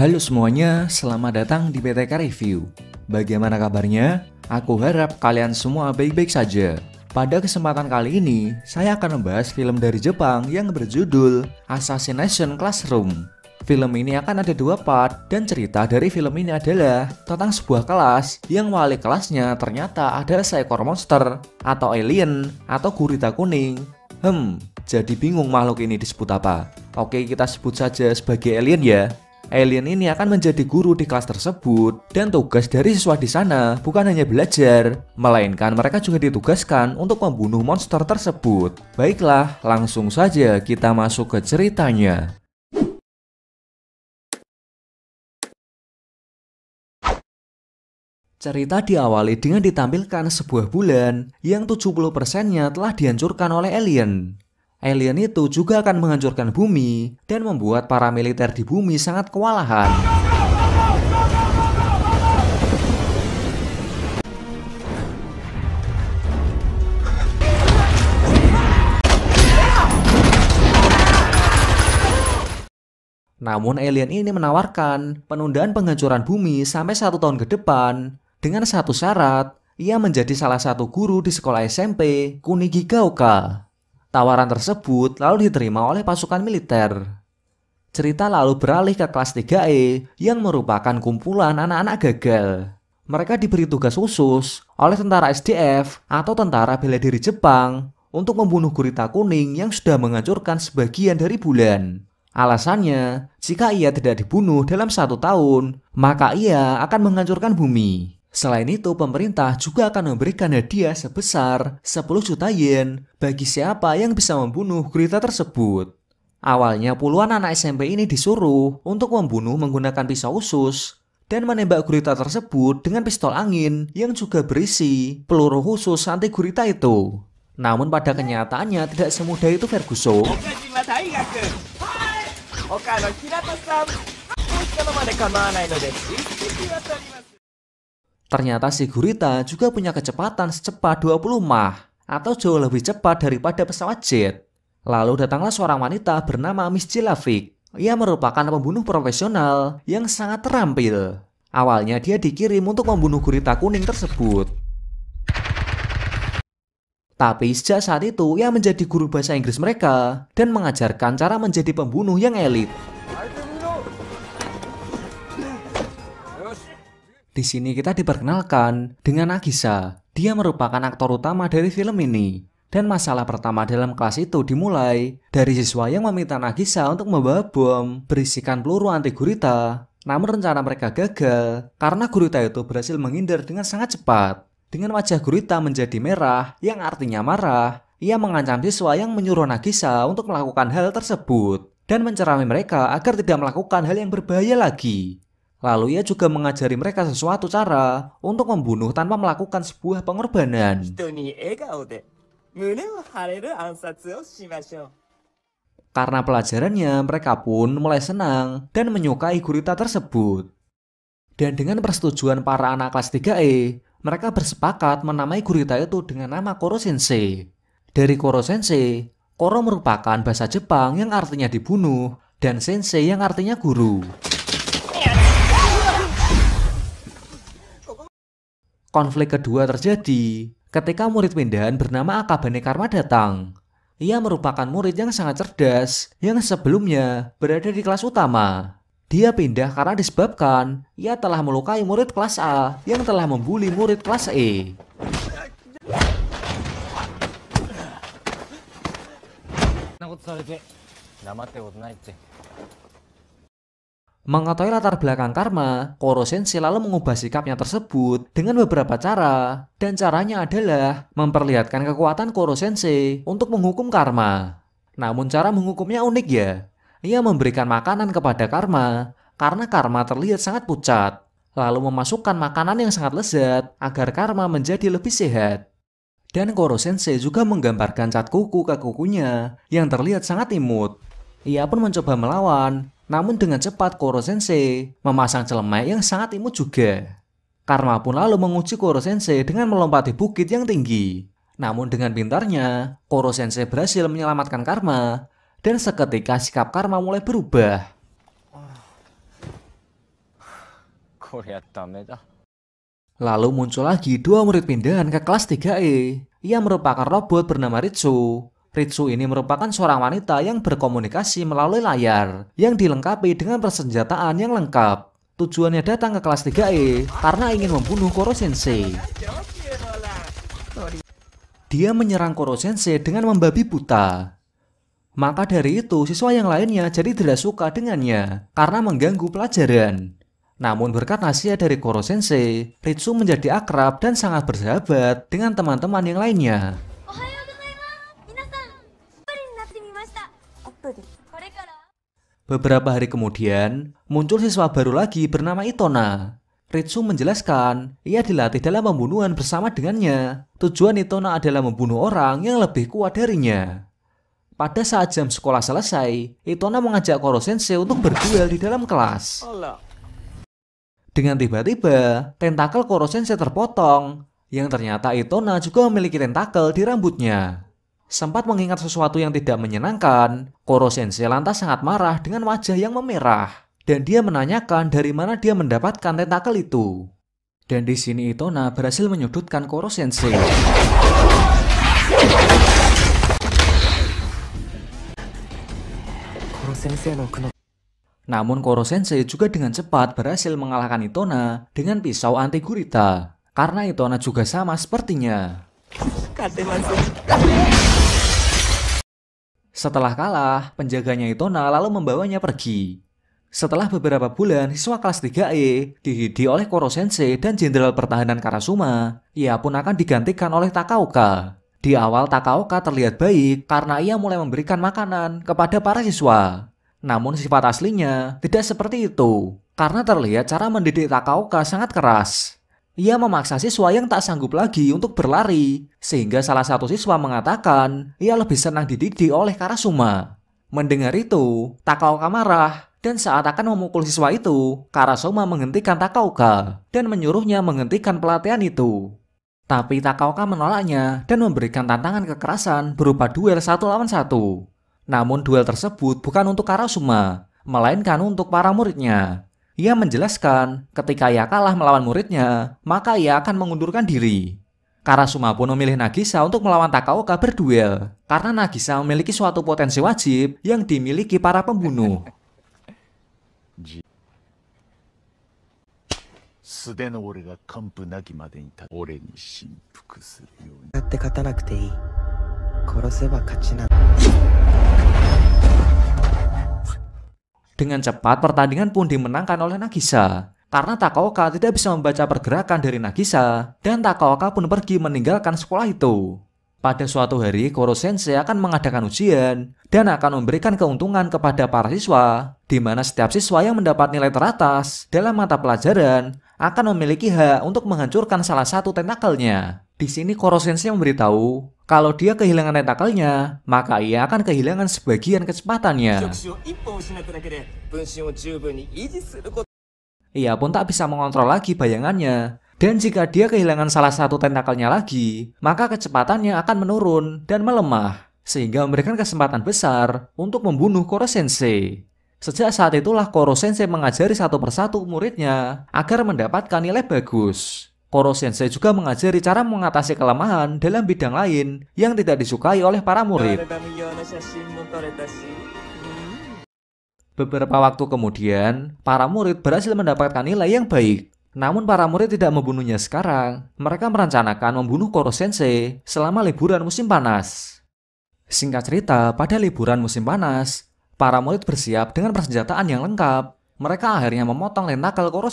Halo semuanya, selamat datang di PTK Review. Bagaimana kabarnya? Aku harap kalian semua baik-baik saja. Pada kesempatan kali ini, saya akan membahas film dari Jepang yang berjudul Assassination Classroom. Film ini akan ada dua part dan cerita dari film ini adalah tentang sebuah kelas yang wali kelasnya ternyata ada seekor monster atau alien atau gurita kuning. Hmm, jadi bingung makhluk ini disebut apa? Oke, kita sebut saja sebagai alien ya. Alien ini akan menjadi guru di kelas tersebut dan tugas dari siswa di sana bukan hanya belajar, melainkan mereka juga ditugaskan untuk membunuh monster tersebut. Baiklah, langsung saja kita masuk ke ceritanya. Cerita diawali dengan ditampilkan sebuah bulan yang 70%-nya telah dihancurkan oleh alien. Alien itu juga akan menghancurkan bumi dan membuat para militer di bumi sangat kewalahan. Namun alien ini menawarkan penundaan penghancuran bumi sampai satu tahun ke depan dengan satu syarat, ia menjadi salah satu guru di sekolah SMP Kunigigauka. Tawaran tersebut lalu diterima oleh pasukan militer. Cerita lalu beralih ke kelas 3E yang merupakan kumpulan anak-anak gagal. Mereka diberi tugas khusus oleh tentara SDF atau tentara bela diri Jepang untuk membunuh gurita kuning yang sudah menghancurkan sebagian dari bulan. Alasannya, jika ia tidak dibunuh dalam satu tahun, maka ia akan menghancurkan bumi. Selain itu, pemerintah juga akan memberikan hadiah sebesar 10 juta yen bagi siapa yang bisa membunuh gurita tersebut. Awalnya puluhan anak SMP ini disuruh untuk membunuh menggunakan pisau usus dan menembak gurita tersebut dengan pistol angin yang juga berisi peluru khusus anti gurita itu. Namun pada kenyataannya tidak semudah itu Ferguson. Ternyata si gurita juga punya kecepatan secepat 20 mah atau jauh lebih cepat daripada pesawat jet. Lalu datanglah seorang wanita bernama Miss Jilavik. Ia merupakan pembunuh profesional yang sangat terampil. Awalnya dia dikirim untuk membunuh gurita kuning tersebut. Tapi sejak saat itu ia menjadi guru bahasa Inggris mereka dan mengajarkan cara menjadi pembunuh yang elit. Di sini kita diperkenalkan dengan Nagisa. Dia merupakan aktor utama dari film ini. Dan masalah pertama dalam kelas itu dimulai dari siswa yang meminta Nagisa untuk membawa bom berisikan peluru anti gurita. Namun rencana mereka gagal karena gurita itu berhasil menghindar dengan sangat cepat. Dengan wajah gurita menjadi merah yang artinya marah, ia mengancam siswa yang menyuruh Nagisa untuk melakukan hal tersebut dan mencerami mereka agar tidak melakukan hal yang berbahaya lagi. Lalu ia juga mengajari mereka sesuatu cara untuk membunuh tanpa melakukan sebuah pengorbanan. Eh, Karena pelajarannya, mereka pun mulai senang dan menyukai gurita tersebut. Dan dengan persetujuan para anak kelas 3E, mereka bersepakat menamai gurita itu dengan nama Koro Sensei. Dari Koro Sensei, Koro merupakan bahasa Jepang yang artinya dibunuh dan Sensei yang artinya guru. Konflik kedua terjadi ketika murid pindahan bernama Akabane Karma datang. Ia merupakan murid yang sangat cerdas yang sebelumnya berada di kelas utama. Dia pindah karena disebabkan ia telah melukai murid kelas A yang telah membuli murid kelas E. Mengetahui latar belakang karma, Korosin lalu mengubah sikapnya tersebut dengan beberapa cara, dan caranya adalah memperlihatkan kekuatan Korosensei untuk menghukum karma. Namun cara menghukumnya unik ya. Ia memberikan makanan kepada karma, karena karma terlihat sangat pucat, lalu memasukkan makanan yang sangat lezat agar karma menjadi lebih sehat. Dan Korosensei juga menggambarkan cat kuku ke kukunya yang terlihat sangat imut. Ia pun mencoba melawan, namun dengan cepat Koro Sensei memasang celemek yang sangat imut juga. Karma pun lalu menguji Koro Sensei dengan melompati bukit yang tinggi. Namun dengan pintarnya, Koro Sensei berhasil menyelamatkan Karma dan seketika sikap Karma mulai berubah. Lalu muncul lagi dua murid pindahan ke kelas 3E Ia merupakan robot bernama Ritsu Ritsu ini merupakan seorang wanita yang berkomunikasi melalui layar yang dilengkapi dengan persenjataan yang lengkap. Tujuannya datang ke kelas 3E karena ingin membunuh Koro Sensei. Dia menyerang Koro Sensei dengan membabi buta. Maka dari itu, siswa yang lainnya jadi tidak suka dengannya karena mengganggu pelajaran. Namun berkat nasihat dari Koro Sensei, Ritsu menjadi akrab dan sangat bersahabat dengan teman-teman yang lainnya. Beberapa hari kemudian, muncul siswa baru lagi bernama Itona. Ritsu menjelaskan, ia dilatih dalam pembunuhan bersama dengannya. Tujuan Itona adalah membunuh orang yang lebih kuat darinya. Pada saat jam sekolah selesai, Itona mengajak Koro untuk berduel di dalam kelas. Dengan tiba-tiba, tentakel Koro terpotong, yang ternyata Itona juga memiliki tentakel di rambutnya. Sempat mengingat sesuatu yang tidak menyenangkan, Korosense lantas sangat marah dengan wajah yang memerah. Dan dia menanyakan dari mana dia mendapatkan tentakel itu. Dan di sini Itona berhasil menyudutkan Korosense. Namun Korosense juga dengan cepat berhasil mengalahkan Itona dengan pisau anti gurita. Karena Itona juga sama sepertinya. Setelah kalah, penjaganya Itona lalu membawanya pergi. Setelah beberapa bulan, siswa kelas 3E dididik oleh Koro Sensei dan Jenderal Pertahanan Karasuma. Ia pun akan digantikan oleh Takaoka. Di awal Takaoka terlihat baik karena ia mulai memberikan makanan kepada para siswa. Namun sifat aslinya tidak seperti itu, karena terlihat cara mendidik Takaoka sangat keras. Ia memaksa siswa yang tak sanggup lagi untuk berlari, sehingga salah satu siswa mengatakan ia lebih senang dididik oleh Karasuma. Mendengar itu, Takaoka marah, dan saat akan memukul siswa itu, Karasuma menghentikan Takaoka dan menyuruhnya menghentikan pelatihan itu. Tapi Takaoka menolaknya dan memberikan tantangan kekerasan berupa duel satu lawan satu. Namun duel tersebut bukan untuk Karasuma, melainkan untuk para muridnya. Ia menjelaskan, ketika ia kalah melawan muridnya, maka ia akan mengundurkan diri. Karasuma pun memilih Nagisa untuk melawan Takaoka berduel, karena Nagisa memiliki suatu potensi wajib yang dimiliki para pembunuh. Dengan cepat pertandingan pun dimenangkan oleh Nagisa. Karena Takaoka tidak bisa membaca pergerakan dari Nagisa, dan Takaoka pun pergi meninggalkan sekolah itu. Pada suatu hari, Koro Sensei akan mengadakan ujian dan akan memberikan keuntungan kepada para siswa, di mana setiap siswa yang mendapat nilai teratas dalam mata pelajaran akan memiliki hak untuk menghancurkan salah satu tentakelnya. Di sini Korosensei memberitahu kalau dia kehilangan tentakelnya, maka ia akan kehilangan sebagian kecepatannya. Ia pun tak bisa mengontrol lagi bayangannya. Dan jika dia kehilangan salah satu tentakelnya lagi, maka kecepatannya akan menurun dan melemah, sehingga memberikan kesempatan besar untuk membunuh Korosensei. Sejak saat itulah Koro Sensei mengajari satu persatu muridnya agar mendapatkan nilai bagus. Koro Sensei juga mengajari cara mengatasi kelemahan dalam bidang lain yang tidak disukai oleh para murid. Beberapa waktu kemudian, para murid berhasil mendapatkan nilai yang baik. Namun para murid tidak membunuhnya sekarang. Mereka merencanakan membunuh Koro Sensei selama liburan musim panas. Singkat cerita, pada liburan musim panas, Para murid bersiap dengan persenjataan yang lengkap. Mereka akhirnya memotong tentakel Koro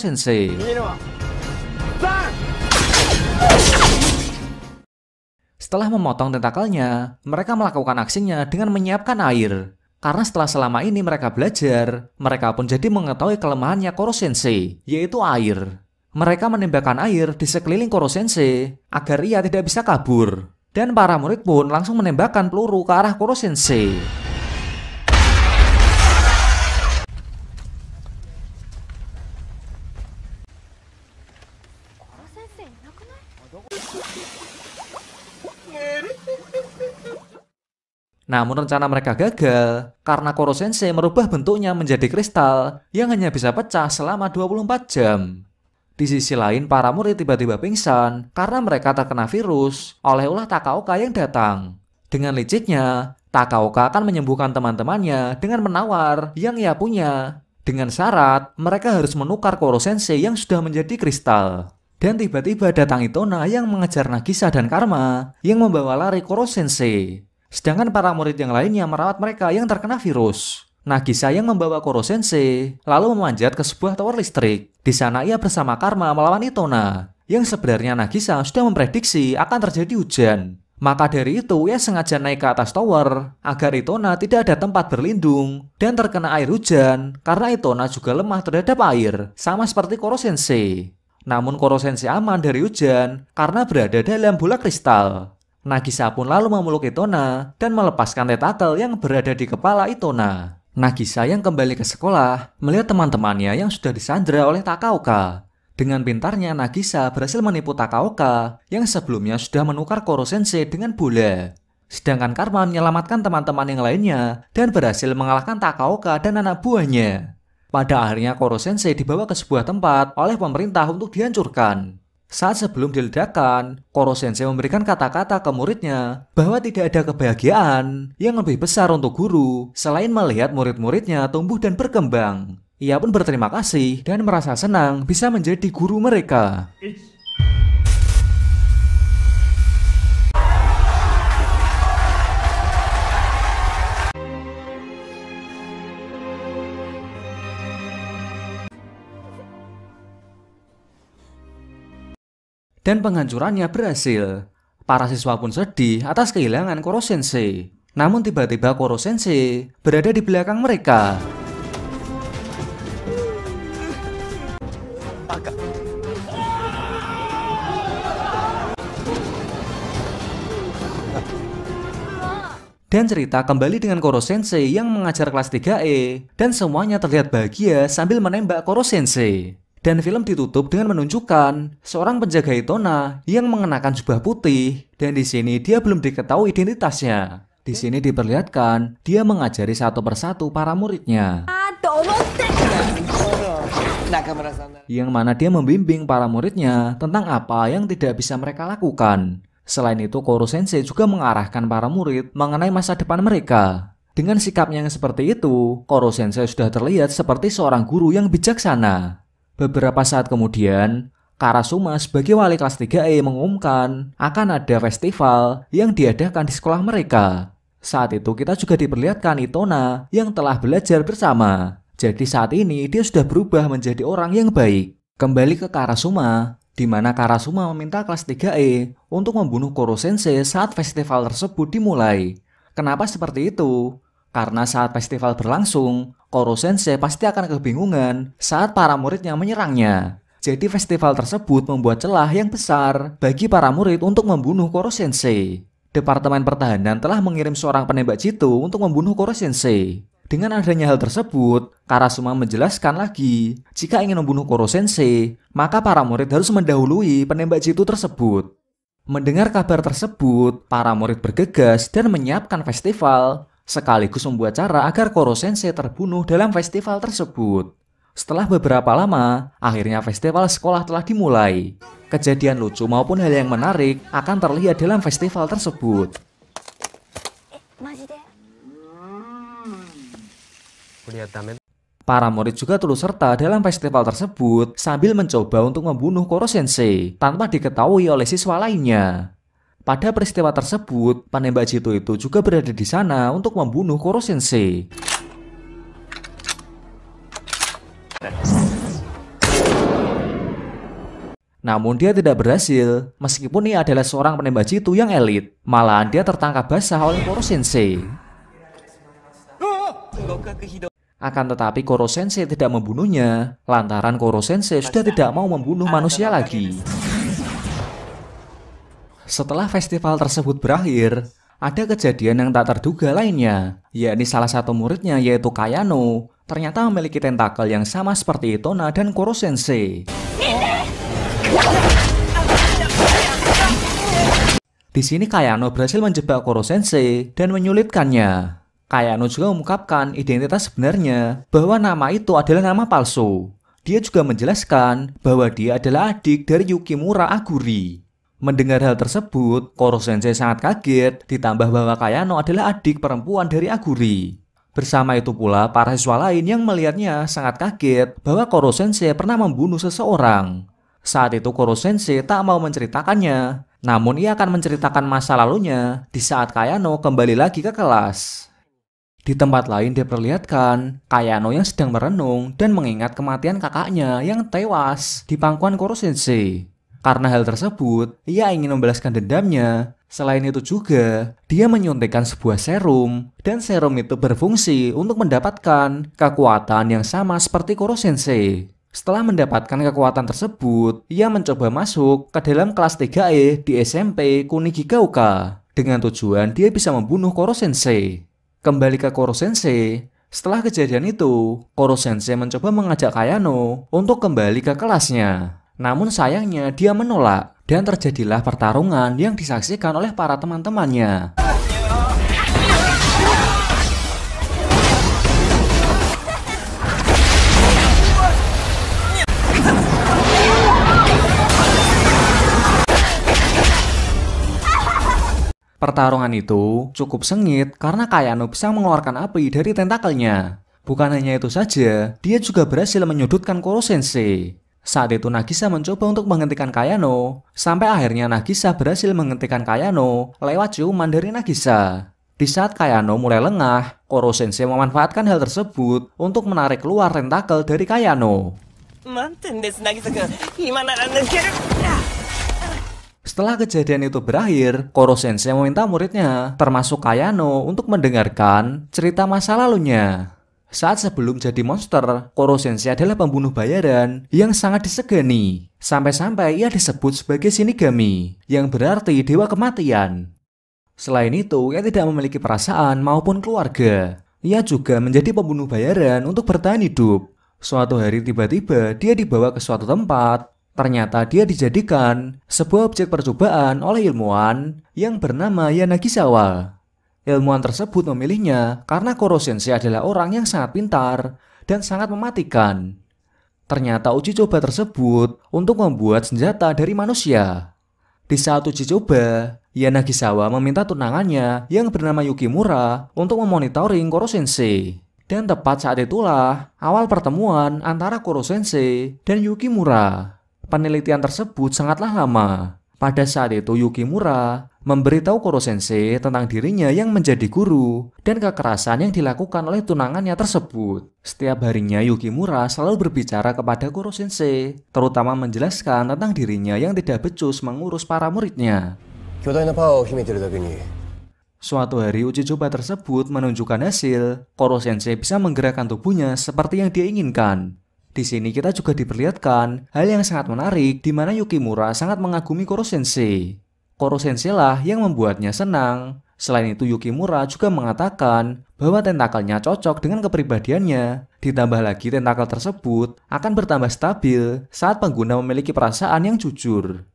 Setelah memotong tentakelnya, mereka melakukan aksinya dengan menyiapkan air. Karena setelah selama ini mereka belajar, mereka pun jadi mengetahui kelemahannya Koro yaitu air. Mereka menembakkan air di sekeliling Koro agar ia tidak bisa kabur. Dan para murid pun langsung menembakkan peluru ke arah Koro Namun rencana mereka gagal karena Sensei merubah bentuknya menjadi kristal yang hanya bisa pecah selama 24 jam. Di sisi lain, para murid tiba-tiba pingsan karena mereka terkena virus oleh ulah Takaoka yang datang. Dengan liciknya, Takaoka akan menyembuhkan teman-temannya dengan menawar yang ia punya. Dengan syarat, mereka harus menukar Koro Sensei yang sudah menjadi kristal. Dan tiba-tiba datang Itona yang mengejar Nagisa dan Karma yang membawa lari Koro Sensei. Sedangkan para murid yang lainnya merawat mereka yang terkena virus. Nagisa yang membawa Koro lalu memanjat ke sebuah tower listrik. Di sana ia bersama Karma melawan Itona, yang sebenarnya Nagisa sudah memprediksi akan terjadi hujan. Maka dari itu ia sengaja naik ke atas tower agar Itona tidak ada tempat berlindung dan terkena air hujan karena Itona juga lemah terhadap air, sama seperti Koro Namun Koro aman dari hujan karena berada dalam bola kristal. Nagisa pun lalu memeluk Itona dan melepaskan tentakel yang berada di kepala Itona. Nagisa yang kembali ke sekolah melihat teman-temannya yang sudah disandra oleh Takaoka. Dengan pintarnya Nagisa berhasil menipu Takaoka yang sebelumnya sudah menukar Koro dengan bule. Sedangkan Karma menyelamatkan teman-teman yang lainnya dan berhasil mengalahkan Takaoka dan anak buahnya. Pada akhirnya Koro dibawa ke sebuah tempat oleh pemerintah untuk dihancurkan. Saat sebelum diledakkan, Korosense memberikan kata-kata ke muridnya bahwa tidak ada kebahagiaan yang lebih besar untuk guru selain melihat murid-muridnya tumbuh dan berkembang. Ia pun berterima kasih dan merasa senang bisa menjadi guru mereka. dan penghancurannya berhasil. Para siswa pun sedih atas kehilangan Koro Sensei. Namun tiba-tiba Koro Sensei berada di belakang mereka. Dan cerita kembali dengan Koro Sensei yang mengajar kelas 3E dan semuanya terlihat bahagia sambil menembak Koro Sensei. Dan film ditutup dengan menunjukkan seorang penjaga Itona yang mengenakan jubah putih dan di sini dia belum diketahui identitasnya. Di sini diperlihatkan dia mengajari satu persatu para muridnya. Yang mana dia membimbing para muridnya tentang apa yang tidak bisa mereka lakukan. Selain itu, Koro Sensei juga mengarahkan para murid mengenai masa depan mereka. Dengan sikapnya yang seperti itu, Koro Sensei sudah terlihat seperti seorang guru yang bijaksana. Beberapa saat kemudian, Karasuma sebagai wali kelas 3E mengumumkan akan ada festival yang diadakan di sekolah mereka. Saat itu kita juga diperlihatkan Itona yang telah belajar bersama. Jadi saat ini dia sudah berubah menjadi orang yang baik. Kembali ke Karasuma, di mana Karasuma meminta kelas 3E untuk membunuh Korosense saat festival tersebut dimulai. Kenapa seperti itu? Karena saat festival berlangsung, Korosense pasti akan kebingungan saat para muridnya menyerangnya. Jadi festival tersebut membuat celah yang besar bagi para murid untuk membunuh Korosense. Departemen Pertahanan telah mengirim seorang penembak jitu untuk membunuh Korosense. Dengan adanya hal tersebut, Karasuma menjelaskan lagi, jika ingin membunuh Koro Sensei, maka para murid harus mendahului penembak jitu tersebut. Mendengar kabar tersebut, para murid bergegas dan menyiapkan festival sekaligus membuat cara agar Korosense terbunuh dalam festival tersebut. Setelah beberapa lama, akhirnya festival sekolah telah dimulai. Kejadian lucu maupun hal yang menarik akan terlihat dalam festival tersebut. Para murid juga turut serta dalam festival tersebut sambil mencoba untuk membunuh Koro Sensei tanpa diketahui oleh siswa lainnya. Pada peristiwa tersebut, penembak jitu itu juga berada di sana untuk membunuh Koro Sensei. Namun dia tidak berhasil, meskipun ia adalah seorang penembak jitu yang elit. Malahan dia tertangkap basah oleh Koro Sensei. Akan tetapi Koro Sensei tidak membunuhnya, lantaran Koro Sensei sudah tidak mau membunuh manusia lagi. Setelah festival tersebut berakhir, ada kejadian yang tak terduga lainnya, yakni salah satu muridnya yaitu Kayano, ternyata memiliki tentakel yang sama seperti Itona dan Kurosensei. Di sini Kayano berhasil menjebak Kurosensei dan menyulitkannya. Kayano juga mengungkapkan identitas sebenarnya bahwa nama itu adalah nama palsu. Dia juga menjelaskan bahwa dia adalah adik dari Yukimura Aguri. Mendengar hal tersebut, Koro Sensei sangat kaget, ditambah bahwa Kayano adalah adik perempuan dari Aguri. Bersama itu pula, para siswa lain yang melihatnya sangat kaget bahwa Koro Sensei pernah membunuh seseorang. Saat itu Koro Sensei tak mau menceritakannya, namun ia akan menceritakan masa lalunya di saat Kayano kembali lagi ke kelas. Di tempat lain diperlihatkan Kayano yang sedang merenung dan mengingat kematian kakaknya yang tewas di pangkuan Koro Sensei. Karena hal tersebut, ia ingin membalaskan dendamnya. Selain itu juga, dia menyuntikkan sebuah serum, dan serum itu berfungsi untuk mendapatkan kekuatan yang sama seperti Koro Sensei. Setelah mendapatkan kekuatan tersebut, ia mencoba masuk ke dalam kelas 3E di SMP Kunigigauka dengan tujuan dia bisa membunuh Koro Sensei. Kembali ke Koro Sensei, setelah kejadian itu, Koro Sensei mencoba mengajak Kayano untuk kembali ke kelasnya. Namun sayangnya dia menolak dan terjadilah pertarungan yang disaksikan oleh para teman-temannya. Pertarungan itu cukup sengit karena Kayano bisa mengeluarkan api dari tentakelnya. Bukan hanya itu saja, dia juga berhasil menyudutkan Koro Sensei. Saat itu Nagisa mencoba untuk menghentikan Kayano, sampai akhirnya Nagisa berhasil menghentikan Kayano lewat ciuman dari Nagisa. Di saat Kayano mulai lengah, Koro Sensei memanfaatkan hal tersebut untuk menarik keluar tentakel dari Kayano. Setelah kejadian itu berakhir, Koro Sensei meminta muridnya, termasuk Kayano, untuk mendengarkan cerita masa lalunya. Saat sebelum jadi monster, Korosenshi adalah pembunuh bayaran yang sangat disegani. Sampai-sampai ia disebut sebagai Shinigami, yang berarti dewa kematian. Selain itu, ia tidak memiliki perasaan maupun keluarga. Ia juga menjadi pembunuh bayaran untuk bertahan hidup. Suatu hari tiba-tiba dia dibawa ke suatu tempat. Ternyata dia dijadikan sebuah objek percobaan oleh ilmuwan yang bernama Yanagisawa. Ilmuwan tersebut memilihnya karena Korosensi adalah orang yang sangat pintar dan sangat mematikan. Ternyata uji coba tersebut untuk membuat senjata dari manusia. Di saat uji coba, Yanagisawa meminta tunangannya yang bernama Yukimura untuk memonitoring Korosensi. Dan tepat saat itulah awal pertemuan antara Korosensi dan Yukimura. Penelitian tersebut sangatlah lama. Pada saat itu Yukimura memberitahu Koro tentang dirinya yang menjadi guru dan kekerasan yang dilakukan oleh tunangannya tersebut. Setiap harinya Yukimura selalu berbicara kepada Koro terutama menjelaskan tentang dirinya yang tidak becus mengurus para muridnya. Suatu hari uji coba tersebut menunjukkan hasil, Koro bisa menggerakkan tubuhnya seperti yang dia inginkan. Di sini kita juga diperlihatkan hal yang sangat menarik di mana Yukimura sangat mengagumi Koro Sensei lah yang membuatnya senang. Selain itu Yukimura juga mengatakan bahwa tentakelnya cocok dengan kepribadiannya. Ditambah lagi tentakel tersebut akan bertambah stabil saat pengguna memiliki perasaan yang jujur.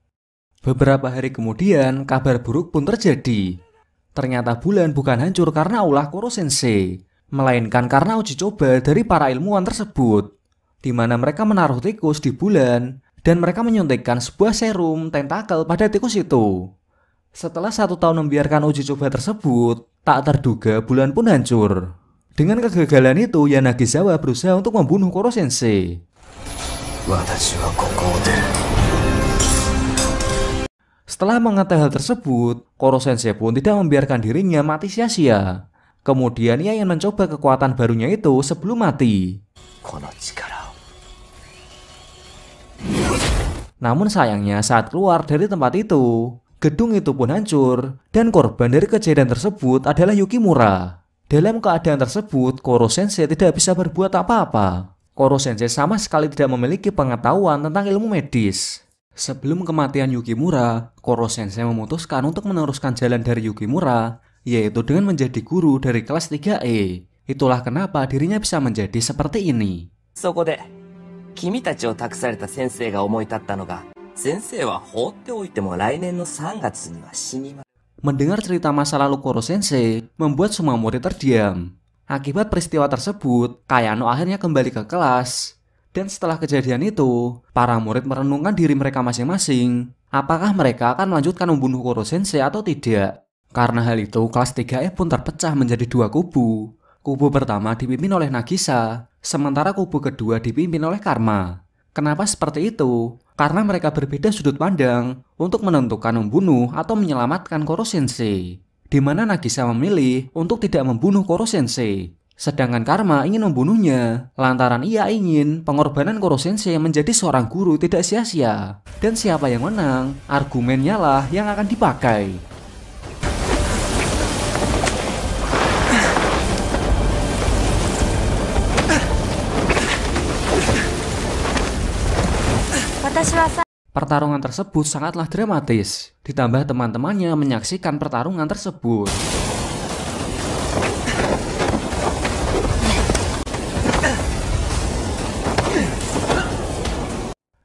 Beberapa hari kemudian, kabar buruk pun terjadi. Ternyata bulan bukan hancur karena ulah Koro-sensei, melainkan karena uji coba dari para ilmuwan tersebut, di mana mereka menaruh tikus di bulan dan mereka menyuntikkan sebuah serum tentakel pada tikus itu. Setelah satu tahun membiarkan uji coba tersebut, tak terduga bulan pun hancur. Dengan kegagalan itu, Yanagisawa berusaha untuk membunuh Koro Setelah mengetahui hal tersebut, Koro pun tidak membiarkan dirinya mati sia-sia. Kemudian ia ingin mencoba kekuatan barunya itu sebelum mati. Namun sayangnya saat keluar dari tempat itu, gedung itu pun hancur dan korban dari kejadian tersebut adalah Yukimura. Dalam keadaan tersebut, Koro Sensei tidak bisa berbuat apa-apa. Koro Sensei sama sekali tidak memiliki pengetahuan tentang ilmu medis. Sebelum kematian Yukimura, Koro Sensei memutuskan untuk meneruskan jalan dari Yukimura, yaitu dengan menjadi guru dari kelas 3E. Itulah kenapa dirinya bisa menjadi seperti ini. Sokode, 君たちを託された先生が思い立ったのが、先生は放っておいても来年の3月には死にます。Mendengar cerita masa lalu Koro Sensei, membuat semua murid terdiam. Akibat peristiwa tersebut, Kayano akhirnya kembali ke kelas. Dan setelah kejadian itu, para murid merenungkan diri mereka masing-masing. Apakah mereka akan melanjutkan membunuh Koro Sensei atau tidak? Karena hal itu, kelas 3E pun terpecah menjadi dua kubu. Kubu pertama dipimpin oleh Nagisa, sementara kubu kedua dipimpin oleh karma. Kenapa seperti itu? Karena mereka berbeda sudut pandang untuk menentukan membunuh atau menyelamatkan Koro Sensei. Di mana Nagisa memilih untuk tidak membunuh Koro Sensei. Sedangkan Karma ingin membunuhnya, lantaran ia ingin pengorbanan Koro Sensei menjadi seorang guru tidak sia-sia. Dan siapa yang menang, argumennya lah yang akan dipakai. Pertarungan tersebut sangatlah dramatis, ditambah teman-temannya menyaksikan pertarungan tersebut.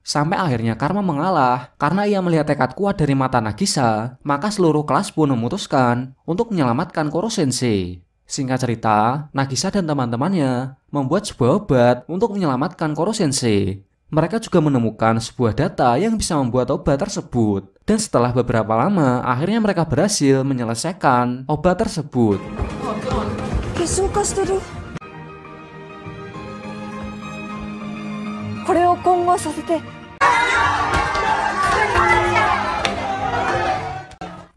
Sampai akhirnya Karma mengalah, karena ia melihat tekad kuat dari mata Nagisa, maka seluruh kelas pun memutuskan untuk menyelamatkan Koro Sensei. Singkat cerita, Nagisa dan teman-temannya membuat sebuah obat untuk menyelamatkan Koro Sensei. Mereka juga menemukan sebuah data yang bisa membuat obat tersebut. Dan setelah beberapa lama, akhirnya mereka berhasil menyelesaikan obat tersebut.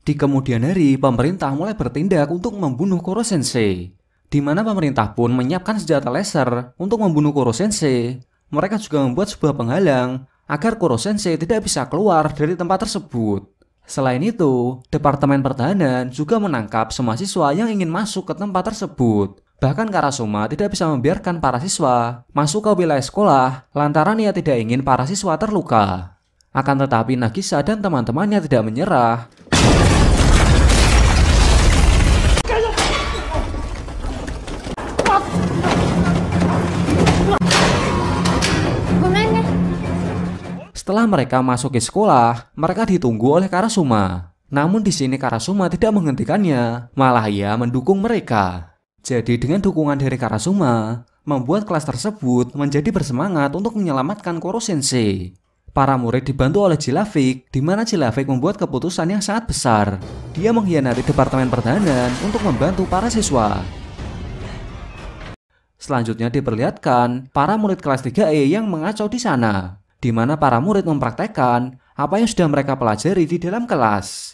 Di kemudian hari, pemerintah mulai bertindak untuk membunuh Koro Sensei di mana pemerintah pun menyiapkan senjata laser untuk membunuh Koro Sensei mereka juga membuat sebuah penghalang agar Kurosense tidak bisa keluar dari tempat tersebut. Selain itu, Departemen Pertahanan juga menangkap semua siswa yang ingin masuk ke tempat tersebut. Bahkan Karasuma tidak bisa membiarkan para siswa masuk ke wilayah sekolah lantaran ia tidak ingin para siswa terluka. Akan tetapi Nagisa dan teman-temannya tidak menyerah Setelah mereka masuk ke sekolah, mereka ditunggu oleh Karasuma. Namun di sini Karasuma tidak menghentikannya, malah ia mendukung mereka. Jadi dengan dukungan dari Karasuma, membuat kelas tersebut menjadi bersemangat untuk menyelamatkan Koro Para murid dibantu oleh Jilafik, di mana Jilafik membuat keputusan yang sangat besar. Dia mengkhianati Departemen Pertahanan untuk membantu para siswa. Selanjutnya diperlihatkan para murid kelas 3E yang mengacau di sana di mana para murid mempraktekkan apa yang sudah mereka pelajari di dalam kelas.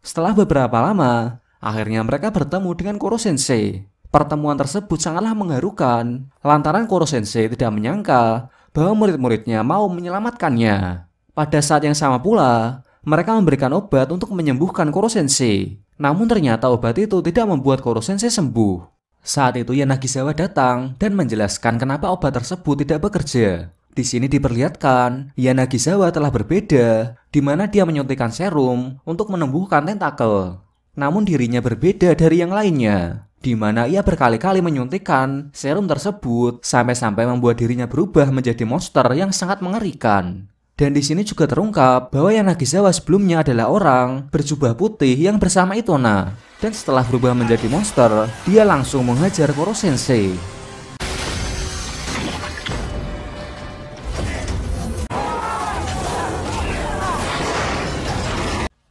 Setelah beberapa lama, akhirnya mereka bertemu dengan Koro Sensei. Pertemuan tersebut sangatlah mengharukan, lantaran Koro Sensei tidak menyangka bahwa murid-muridnya mau menyelamatkannya. Pada saat yang sama pula, mereka memberikan obat untuk menyembuhkan Koro Sensei. Namun ternyata obat itu tidak membuat Korosense sembuh. Saat itu Yanagisawa datang dan menjelaskan kenapa obat tersebut tidak bekerja. Di sini diperlihatkan Yanagisawa telah berbeda, di mana dia menyuntikkan serum untuk menumbuhkan tentakel. Namun dirinya berbeda dari yang lainnya, di mana ia berkali-kali menyuntikkan serum tersebut sampai-sampai membuat dirinya berubah menjadi monster yang sangat mengerikan. Dan di sini juga terungkap bahwa yang Nagisawa sebelumnya adalah orang berjubah putih yang bersama Itona. Dan setelah berubah menjadi monster, dia langsung menghajar Koro Sensei.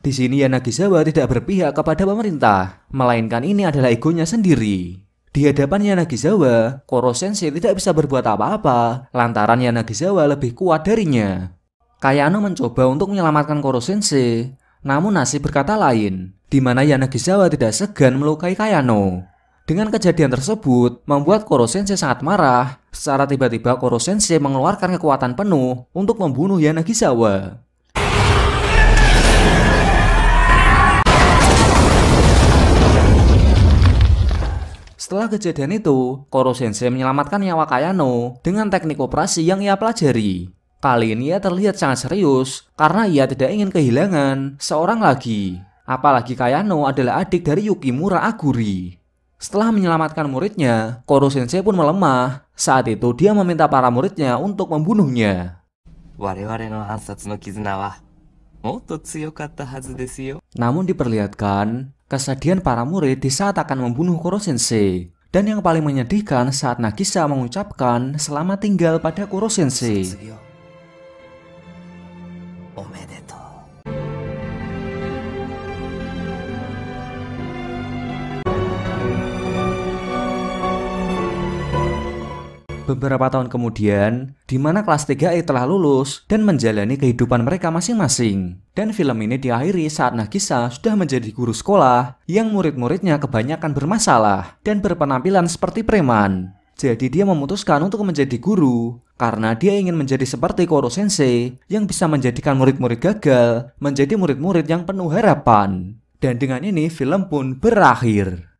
Di sini ya tidak berpihak kepada pemerintah, melainkan ini adalah egonya sendiri. Di hadapan Yanagizawa, Koro Sensei tidak bisa berbuat apa-apa lantaran Yanagizawa lebih kuat darinya. Kayano anu mencoba untuk menyelamatkan Koro namun Nasi berkata lain, di mana Yanagisawa tidak segan melukai Kayano. Dengan kejadian tersebut, membuat Koro sangat marah. Secara tiba-tiba Koro mengeluarkan kekuatan penuh untuk membunuh Yanagisawa. Setelah kejadian itu, Koro menyelamatkan nyawa Kayano dengan teknik operasi yang ia pelajari. Kali ini ia terlihat sangat serius karena ia tidak ingin kehilangan seorang lagi. Apalagi Kayano adalah adik dari Yukimura Aguri. Setelah menyelamatkan muridnya, Koro Sensei pun melemah. Saat itu dia meminta para muridnya untuk membunuhnya. Namun diperlihatkan, kesedihan para murid di saat akan membunuh Koro Sensei. Dan yang paling menyedihkan saat Nagisa mengucapkan selamat tinggal pada Koro Sensei. Beberapa tahun kemudian, di mana kelas 3E telah lulus dan menjalani kehidupan mereka masing-masing. Dan film ini diakhiri saat Nagisa sudah menjadi guru sekolah yang murid-muridnya kebanyakan bermasalah dan berpenampilan seperti preman. Jadi dia memutuskan untuk menjadi guru karena dia ingin menjadi seperti Koro Sensei yang bisa menjadikan murid-murid gagal menjadi murid-murid yang penuh harapan. Dan dengan ini film pun berakhir.